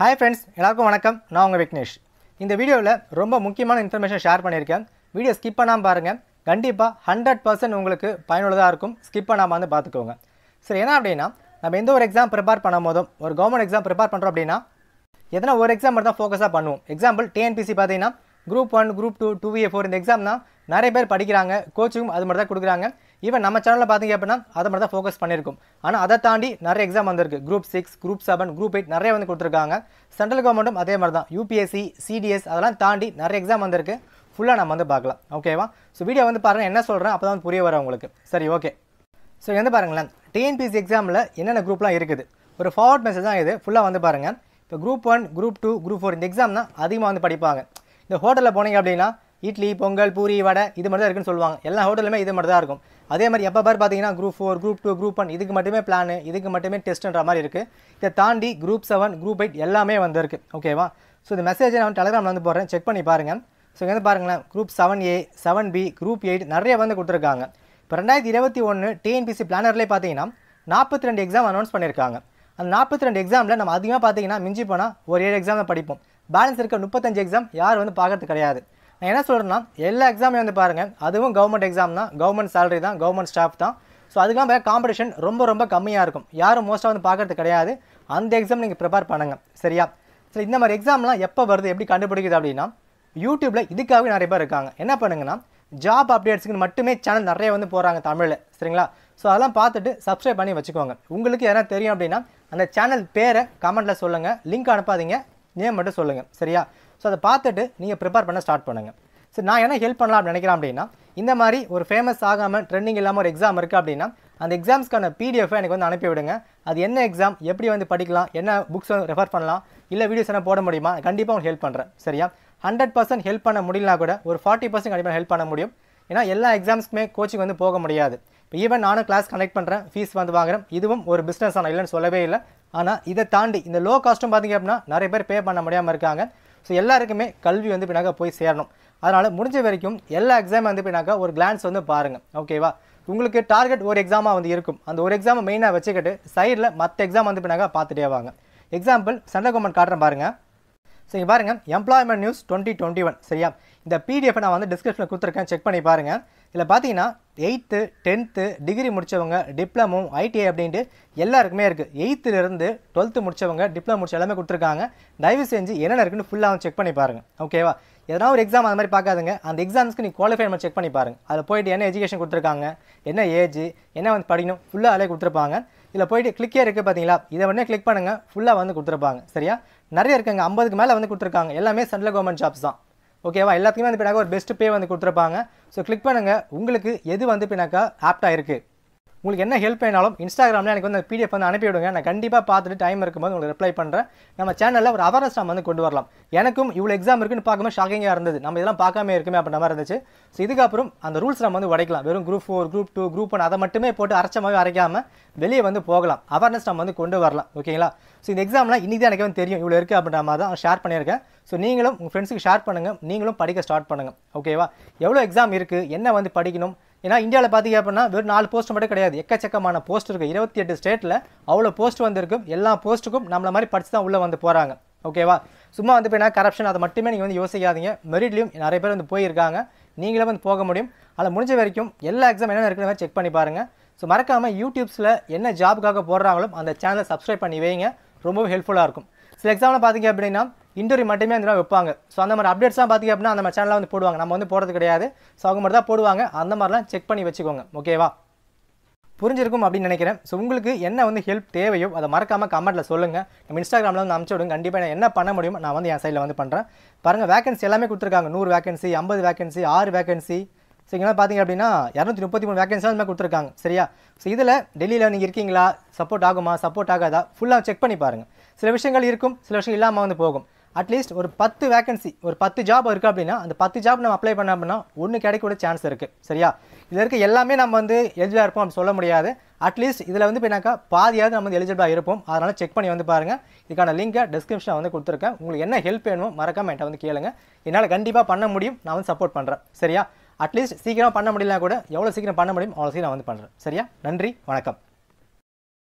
hi friends எல்லாருக்கும் வணக்கம் நான் உங்கள் விக்னேஷ் இந்த வீடியோவில் ரொம்ப முக்கியமான இன்ஃபர்மேஷன் ஷேர் பண்ணியிருக்கேன் வீடியோ ஸ்கிப் பண்ணாமல் பாருங்கள் கண்டிப்பாக ஹண்ட்ரட் பர்சன்ட் உங்களுக்கு பயனுள்ளதாக இருக்கும் ஸ்கிப் பண்ணாமல் வந்து பார்த்துக்கோங்க சரி என்ன அப்படின்னா நம்ம எந்த ஒரு எக்ஸாம் ப்ரிப்பேர் பண்ணும் போதும் ஒரு கவர்மெண்ட் எக்ஸாம் ப்ரிப்பேர் பண்ணுறோம் அப்படின்னா எதனா ஒரு எக்ஸாம் மட்டும் தான் ஃபோக்கஸாக பண்ணுவோம் எக்ஸாம்பிள் டிஎன்பிசி பார்த்தீங்கன்னா group one group two two A four இந்த எக்ஸாம்னா நிறைய பேர் படிக்கிறாங்க கோச்சிங்கும் அது மாதிரி தான் கொடுக்குறாங்க ஈவன் நம்ம சேனலில் பார்த்தீங்க அப்படின்னா அதை மாதிரி தான் ஃபோக்கஸ் பண்ணியிருக்கும் ஆனால் அதை தாண்டி நிறைய எக்ஸாம் வந்திருக்கு group six group seven group eight நிறைய வந்து கொடுத்துருக்காங்க சென்ட்ரல் கவர்மெண்ட்டும் அதே மாதிரி தான் யூபிஎஸ்சி சிடிஎஸ் அதெல்லாம் தாண்டி நிறைய எக்ஸாம் வந்திருக்கு ஃபுல்லாக நம்ம வந்து பார்க்கலாம் ஓகேவா ஸோ வீடியோ வந்து பாருங்கள் என்ன சொல்கிறேன் அப்போ தான் புரிய வர உங்களுக்கு சரி ஓகே ஸோ வந்து பாருங்களேன் டிஎன்பிஎஸ்சி எக்ஸாமில் என்னென்ன குரூப்லாம் இருக்குது ஒரு ஃபார்வர்ட் மெசேஜ் தான் இது ஃபுல்லாக வந்து பாருங்கள் இப்போ group one group two group four இந்த எக்ஸாம் தான் அதிகமாக வந்து படிப்பாங்க இந்த ஹோட்டலில் போனீங்க அப்படின்னா இட்லி பொங்கல் பூரி வடை இது மட்டும் தான் இருக்குன்னு சொல்லுவாங்க எல்லா ஹோட்டலுமே இது மட்டும் தான் இருக்கும் அதே மாதிரி எப்போ பார் பார்த்தீங்கன்னா group four group two group one இதுக்கு மட்டுமே பிளான் இதுக்கு மட்டுமே டெஸ்ட்ன்ற மாதிரி இருக்குது இதை தாண்டி குரூப் செவன் குரூப் எயிட் எல்லாமே வந்திருக்கு ஓகேவா ஸோ இந்த மெசேஜை நான் டெலகிராமில் வந்து போடுறேன் செக் பண்ணி பாருங்கள் ஸோ இங்கே வந்து பாருங்களேன் group seven A seven B group eight நிறைய வந்து கொடுத்துருக்காங்க இப்போ ரெண்டாயிரத்தி இருபத்தி ஒன்று டிஎன்பிசி பிளானர்லேயே பார்த்தீங்கன்னா நாற்பத்தி ரெண்டு எக்ஸாம் அனௌன்ஸ் பண்ணியிருக்காங்க அந்த நாற்பத்தி ரெண்டு எக்ஸாமில் நம்ம அதிகமாக பார்த்தீங்கன்னா மிஞ்சி போனால் ஒரு ஏழு எக்ஸாம் தான் படிப்போம் பேலன்ஸ் இருக்க முப்பத்தஞ்சு எக்ஸாம் யார் வந்து பார்க்கறது கிடையாது நான் என்ன சொல்கிறேன்னா எல்லா எக்ஸாமே வந்து பாருங்கள் அதுவும் கவர்மெண்ட் எக்ஸாம் தான் கவர்மெண்ட் சேலரி தான் கவர்மெண்ட் ஸ்டாஃப் தான் ஸோ அதுக்கெலாம் பார்த்தா காம்படிஷன் ரொம்ப ரொம்ப கம்மியாக இருக்கும் யாரும் மோஸ்ட்டாக வந்து பார்க்குறது கிடையாது அந்த எக்ஸாம் நீங்கள் ப்ரிப்பேர் பண்ணுங்கள் சரியா ஸோ இந்த மாதிரி எக்ஸாம்லாம் எப்போ வருது எப்படி கண்டுபிடிக்குது அப்படின்னா யூடியூப்பில் இதுக்காகவே நிறைய பேர் இருக்காங்க என்ன பண்ணுங்கன்னா ஜாப் அப்டேட்ஸுக்கு மட்டுமே சேனல் நிறைய வந்து போகிறாங்க தமிழில் சரிங்களா ஸோ அதெல்லாம் பார்த்துட்டு சப்ஸ்கிரைப் பண்ணி வச்சுக்கோங்க உங்களுக்கு எதனா தெரியும் அப்படின்னா அந்த சேனல் பேரை கமெண்ட்டில் சொல்லுங்கள் லிங்க் அனுப்பாதீங்க நேம் மட்டும் சொல்லுங்கள் சரியா ஸோ அதை பார்த்துட்டு நீங்கள் ப்ரிப்பேர் பண்ண ஸ்டார்ட் பண்ணுங்கள் சரி நான் என்ன ஹெல்ப் பண்ணலாம் நினைக்கிறேன் அப்படின்னா இந்த மாதிரி ஒரு ஃபேமஸ் ஆகாமல் ட்ரெண்டிங் இல்லாமல் ஒரு எக்ஸாம் இருக்குது அப்படின்னா அந்த எக்ஸாம்ஸ்க்கான பிடிஎஃப் எனக்கு வந்து அனுப்பிவிடுங்க அது என்ன எக்ஸாம் எப்படி வந்து படிக்கலாம் என்ன புக்ஸ் வந்து ரெஃபர் பண்ணலாம் இல்லை வீடியோஸ் என்ன போட முடியுமா கண்டிப்பாக உங்களுக்கு ஹெல்ப் பண்ணுறேன் சரியா ஹண்ட்ரட் பர்சன்ட் ஹெல்ப் பண்ண முடியலனா கூட ஒரு ஃபார்ட்டி பர்சன்ட் கண்டிப்பாக ஹெல்ப் பண்ண முடியும் ஏன்னா எல்லா எக்ஸாம்ஸ்க்குமே கோச்சிங் வந்து போக முடியாது இப்போ ஈவன் நானும் கிளாஸ் கனெக்ட் பண்ணுறேன் ஃபீஸ் வந்து வாங்குறேன் இதுவும் ஒரு பிஸ்னஸ் ஆனால் இல்லைன்னு சொல்லவே இல்லை ஆனால் இதை தாண்டி இந்த லோ காஸ்ட்டும் பார்த்திங்க அப்படின்னா நிறைய பேர் பே பண்ண முடியாமல் இருக்காங்க ஸோ எல்லாருக்குமே கல்வி வந்து பின்னாக்க போய் சேரணும் அதனால் முடிஞ்ச வரைக்கும் எல்லா எக்ஸாம் வந்து பின்னாக்கா ஒரு கிளான்ஸ் வந்து பாருங்கள் ஓகேவா உங்களுக்கு டார்கெட் ஒரு எக்ஸாமாக வந்து இருக்கும் அந்த ஒரு எக்ஸாமை மெயினாக வச்சுக்கிட்டு சைடில் மற்ற எக்ஸாம் வந்து பின்னாக்க பார்த்துட்டே வாங்க எக்ஸாம்பிள் சென்ட்ரல் கவர்மெண்ட் காட்டுறேன் பாருங்கள் சரி இங்கே பாருங்கள் employment news twenty twenty one சரியா இந்த பிடிஎஃப் நான் வந்து டிஸ்கிரிப்ஷனில் கொடுத்துருக்கேன் செக் பண்ணி பாருங்கள் இதில் பார்த்தீங்கன்னா எயித்து டென்த்து டிகிரி முடித்தவங்க டிப்ளமோ ஐடிஐ அப்படின்ட்டு எல்லாருக்குமே இருக்குது எயித்துலேருந்து டுவெல்த்து முடித்தவங்க டிப்ளமோ முடிச்ச எல்லாமே கொடுத்துருக்காங்க தயவு செஞ்சு என்னென்ன இருக்குன்னு ஃபுல்லாக செக் பண்ணி பாருங்கள் ஓகேவா எதனா ஒரு எக்ஸாம் அது மாதிரி பார்க்காதுங்க அந்த எக்ஸாம்ஸ்க்கு நீ குவாலிஃபை நம்ம செக் பண்ணி பாருங்கள் அதில் போயிட்டு என்ன எஜுகேஷன் கொடுத்துருக்காங்க என்ன ஏஜ் என்ன வந்து படிக்கணும் ஃபுல்லாக அதிலே கொடுத்துருப்பாங்க இதில் போயிட்டு கிளிக்கே இருக்குது பார்த்தீங்களா இதை உடனே கிளிக் பண்ணுங்கள் ஃபுல்லாக வந்து கொடுத்துருப்பாங்க சரியா நிறைய இருக்குங்க ஐம்பதுக்கு மேலே வந்து கொடுத்துருக்காங்க எல்லாமே சென்ட்ரல் கவர்மெண்ட் ஜாப்ஸ் தான் ஓகேவா எல்லாத்துக்குமே வந்து பின்னாக்கா ஒரு பெஸ்ட் பே வந்து கொடுத்துருப்பாங்க ஸோ கிளிக் பண்ணுங்கள் உங்களுக்கு எது வந்து பின்னாக்கா ஆப்டாக இருக்குது உங்களுக்கு என்ன ஹெல்ப் வேணாலும் இன்ஸ்டாகிராமில் எனக்கு வந்து பிடிஎஃப் வந்து அனுப்பிவிடுங்க நான் கண்டிப்பாக பார்த்துட்டு டைம் இருக்கும்போது உங்களுக்கு ரிப்ளை பண்ணுறேன் நம்ம சேனலில் ஒரு அவேர்னஸ் நம்ம வந்து கொண்டு வரலாம் எனக்கும் இவ்வளோ எக்ஸாம் இருக்குன்னு பார்க்கும்போது ஷாக்கிங்காக இருந்தது நம்ம இதெல்லாம் பார்க்காம இருக்குமே அப்படின்ற மாதிரி இருந்துச்சு ஸோ இதுக்கப்புறம் அந்த ரூல்ஸ் நம்ம வந்து உடைக்கலாம் வெறும் group four group two group one அதை மட்டுமே போட்டு அரைச்சமாகவே அரைக்காமல் வெளியே வந்து போகலாம் அவேர்னஸ் நம்ம வந்து கொண்டு வரலாம் ஓகேங்களா ஸோ இந்த எக்ஸாம்லாம் இன்றைக்கி தான் எனக்கு வந்து தெரியும் இவ்வளோ இருக்குது அப்படின்ற மாதிரி தான் ஷேர் பண்ணியிருக்கேன் ஸோ நீங்களும் உங்கள் ஃப்ரெண்ட்ஸுக்கு ஷேர் பண்ணுங்கள் நீங்களும் படிக்க ஸ்டார்ட் பண்ணுங்கள் ஓகேவா எவ்வளோ எக்ஸாம் இருக்குது என்ன வந்து படிக்கணும் ஏன்னா இந்தியாவில் பார்த்தீங்க அப்படின்னா வெறும் நாலு போஸ்ட் மட்டும் கிடையாது எக்கச்சக்கமான போஸ்ட் இருக்குது இருபத்தி எட்டு ஸ்டேட்டில் அவ்வளோ போஸ்ட் வந்திருக்கும் எல்லா போஸ்ட்டுக்கும் நம்மளை மாதிரி படித்து தான் உள்ளே வந்து போகிறாங்க ஓகேவா சும்மா வந்து போய் கரப்ஷன் அதை மட்டுமே நீங்கள் வந்து யோசிக்காதீங்க மெரிட்லேயும் நிறைய பேர் வந்து போயிருக்காங்க நீங்களே வந்து போக முடியும் அதில் முடிஞ்ச வரைக்கும் எல்லா எக்ஸாம் என்னென்ன இருக்கிற மாதிரி செக் பண்ணி பாருங்கள் ஸோ மறக்காமல் யூடியூப்ஸில் என்ன ஜாபுக்காக போடுறாங்களோ அந்த சேனலை சப்ஸ்கிரைப் பண்ணி வைங்க ரொம்பவும் ஹெல்ப்ஃபுல்லாக இருக்கும் சில எக்ஸாமில் பார்த்தீங்க அப்படின்னா இன்டர்வியூ மட்டுமே அந்த வைப்பாங்க ஸோ அந்த மாதிரி தான் பார்த்திங்க அப்படின்னா மாதிரி சேனலில் வந்து போடுவாங்க நம்ம வந்து போகிறது கிடையாது ஸோ அவங்க மட்டும் தான் போடுவாங்க அந்த மாதிரிலாம் செக் பண்ணி வச்சுக்கோங்க ஓகேவா புரிஞ்சிருக்கும் அப்படின்னு நினைக்கிறேன் ஸோ உங்களுக்கு என்ன வந்து ஹெல்ப் தேவையோ அதை மறக்காமல் கமெண்ட்டில் சொல்லுங்கள் நம்ம இன்ஸ்டாகிராமில் வந்து அமுச்சு விடுங்க கண்டிப்பாக நான் என்ன பண்ண முடியுமோ நான் வந்து என் சைடில் வந்து பண்ணுறேன் பாருங்கள் வேகன்சி எல்லாமே கொடுத்துருக்காங்க நூறு வேகன்சி ஐம்பது வேகன்சி ஆறு வேகன்சி ஸோ இங்கெல்லாம் பார்த்தீங்க அப்படின்னா இரநூத்தி முப்பத்தி மூணு வேகன்சிலாம் மாதிரி கொடுத்துருக்காங்க சரியா ஸோ இதில் டெல்லியில் நீங்கள் இருக்கீங்களா சப்போர்ட் ஆகுமா சப்போர்ட் ஆகாதா ஃபுல்லாக செக் பண்ணி பாருங்கள் சில விஷயங்கள் இருக்கும் சில விஷயம் இல்லாமல் வந்து போகும் அட்லீஸ்ட் ஒரு பத்து வேகன்சி ஒரு பத்து ஜாப் இருக்குது அப்படின்னா அந்த பத்து ஜாப் நம்ம அப்ளை பண்ண அப்படின்னா ஒன்று கிடைக்கக்கூட சான்ஸ் இருக்குது சரியா இதில் இருக்க எல்லாமே நம்ம வந்து எலிஜிபிளாக இருப்போம் சொல்ல முடியாது அட்லீஸ்ட் இதில் வந்து பின்னாக்கா பாதியாவது நம்ம வந்து எலிஜிபிளாக இருப்போம் அதனால் செக் பண்ணி வந்து பாருங்கள் இதுக்கான லிங்கை டிஸ்கிரிப்ஷனில் வந்து கொடுத்துருக்கேன் உங்களுக்கு என்ன ஹெல்ப் வேணுமோ மறக்காமல் என்கிட்ட வந்து கேளுங்க என்னால் கண்டிப்பாக பண்ண முடியும் நான் வந்து சப்போர்ட் பண்ணுறேன் சரியா அட்லீஸ்ட் சீக்கிரம் பண்ண முடியலனா கூட எவ்வளோ சீக்கிரம் பண்ண முடியும் அவ்வளோ சீக்கிரம் வந்து பண்ணுறேன் சரியா நன்றி வணக்கம்